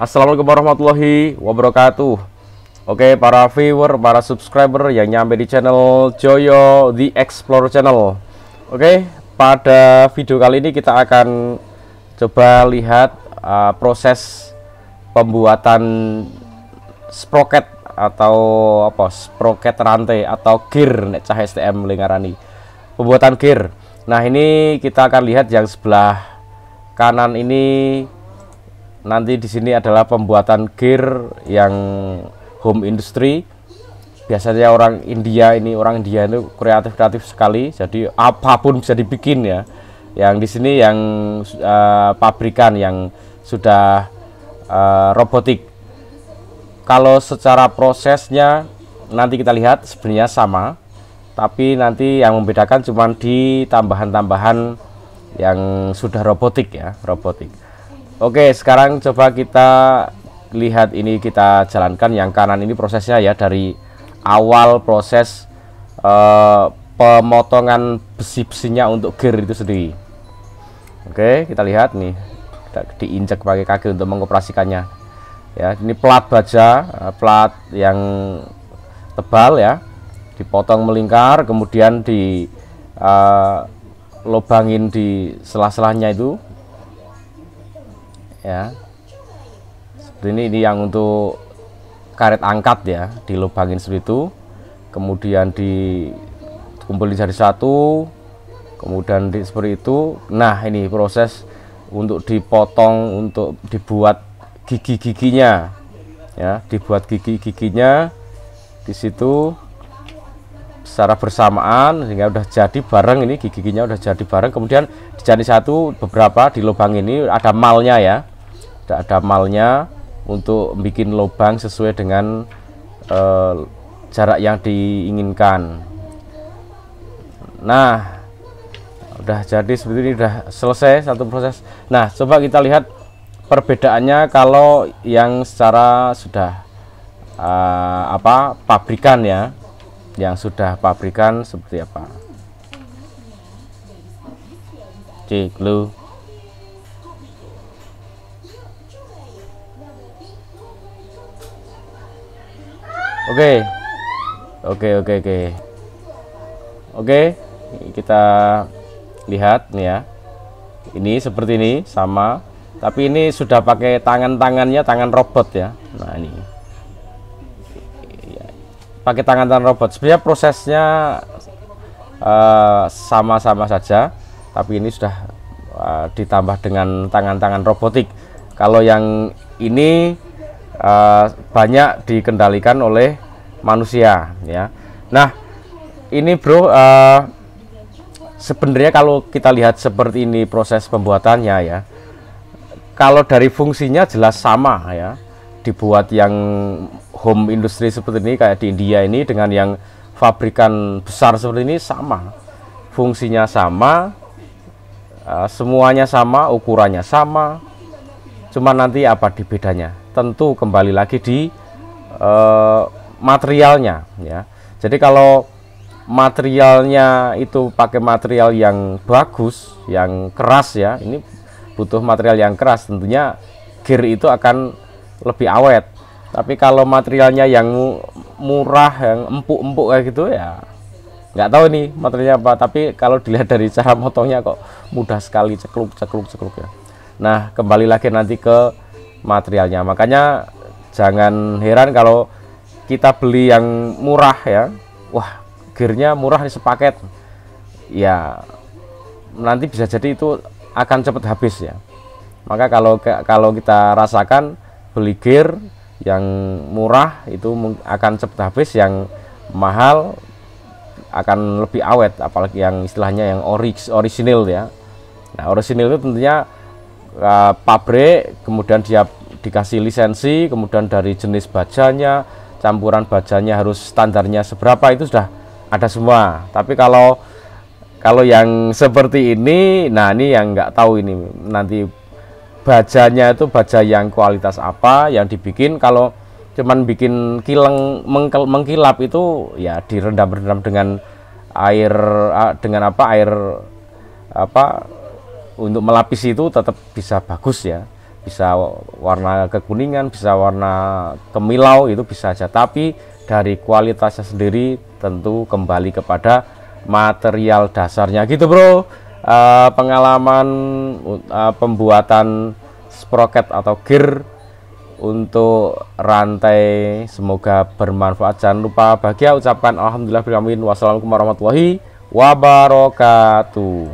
Assalamualaikum warahmatullahi wabarakatuh Oke para viewer, para subscriber yang nyampe di channel Joyo The Explorer Channel Oke, pada video kali ini kita akan coba lihat uh, proses pembuatan sprocket atau apa sprocket rantai atau gear nek cah STM lingarani pembuatan gear nah ini kita akan lihat yang sebelah kanan ini nanti di sini adalah pembuatan gear yang home industry biasanya orang India ini orang India itu kreatif kreatif sekali jadi apapun bisa dibikin ya yang di sini yang uh, pabrikan yang sudah uh, robotik kalau secara prosesnya nanti kita lihat sebenarnya sama tapi nanti yang membedakan cuma di tambahan-tambahan yang sudah robotik ya robotik Oke sekarang coba kita lihat ini kita jalankan yang kanan ini prosesnya ya dari awal proses uh, pemotongan besi-besinya untuk gear itu sendiri Oke kita lihat nih kita diinjak pakai kaki untuk mengoperasikannya ya ini plat baja eh, plat yang tebal ya dipotong melingkar kemudian di uh, eh, lobangin di sela-selanya itu ya seperti ini ini yang untuk karet angkat ya dilubangin seperti itu kemudian dikumpulin jadi satu kemudian di, seperti itu nah ini proses untuk dipotong untuk dibuat gigi-giginya ya dibuat gigi-giginya di situ secara bersamaan sehingga udah jadi bareng ini gigi-giginya udah jadi bareng kemudian dijadi satu beberapa di lubang ini ada malnya ya tidak ada malnya untuk bikin lubang sesuai dengan eh, jarak yang diinginkan nah udah jadi seperti ini udah selesai satu proses nah coba kita lihat perbedaannya kalau yang secara sudah uh, apa pabrikan ya yang sudah pabrikan seperti apa C glue oke oke oke oke oke kita lihat nih ya ini seperti ini sama tapi ini sudah pakai tangan-tangannya tangan robot ya nah ini pakai tangan-tangan robot sebenarnya prosesnya eh, sama-sama uh, saja tapi ini sudah uh, ditambah dengan tangan-tangan robotik kalau yang ini Eh, banyak dikendalikan oleh manusia ya nah ini bro uh, sebenarnya kalau kita lihat seperti ini proses pembuatannya ya kalau dari fungsinya jelas sama ya dibuat yang home industry seperti ini kayak di India ini dengan yang pabrikan besar seperti ini sama fungsinya sama uh, semuanya sama ukurannya sama cuma nanti apa di bedanya tentu kembali lagi di uh, materialnya ya. Jadi kalau materialnya itu pakai material yang bagus, yang keras ya. Ini butuh material yang keras tentunya gear itu akan lebih awet. Tapi kalau materialnya yang murah, yang empuk-empuk kayak gitu ya nggak tahu nih materialnya apa. Tapi kalau dilihat dari cara motongnya kok mudah sekali cekluk cekluk cekluk ya. Nah kembali lagi nanti ke materialnya makanya jangan heran kalau kita beli yang murah ya wah gearnya murah di sepaket ya nanti bisa jadi itu akan cepat habis ya maka kalau kalau kita rasakan beli gear yang murah itu akan cepat habis yang mahal akan lebih awet apalagi yang istilahnya yang orig, orisinil ya nah orisinil itu tentunya uh, pabrik, kemudian dia dikasih lisensi, kemudian dari jenis bajanya, campuran bajanya harus standarnya seberapa itu sudah ada semua. Tapi kalau kalau yang seperti ini, nah ini yang nggak tahu ini nanti bajanya itu baja yang kualitas apa yang dibikin kalau cuman bikin kileng mengkel, mengkilap itu ya direndam-rendam dengan air eh, dengan apa air apa untuk melapisi itu tetap bisa bagus ya bisa warna kekuningan bisa warna kemilau itu bisa aja tapi dari kualitasnya sendiri tentu kembali kepada material dasarnya gitu bro uh, pengalaman uh, pembuatan sprocket atau gear untuk rantai semoga bermanfaat jangan lupa bahagia ucapkan alhamdulillah bilamin wassalamualaikum warahmatullahi wabarakatuh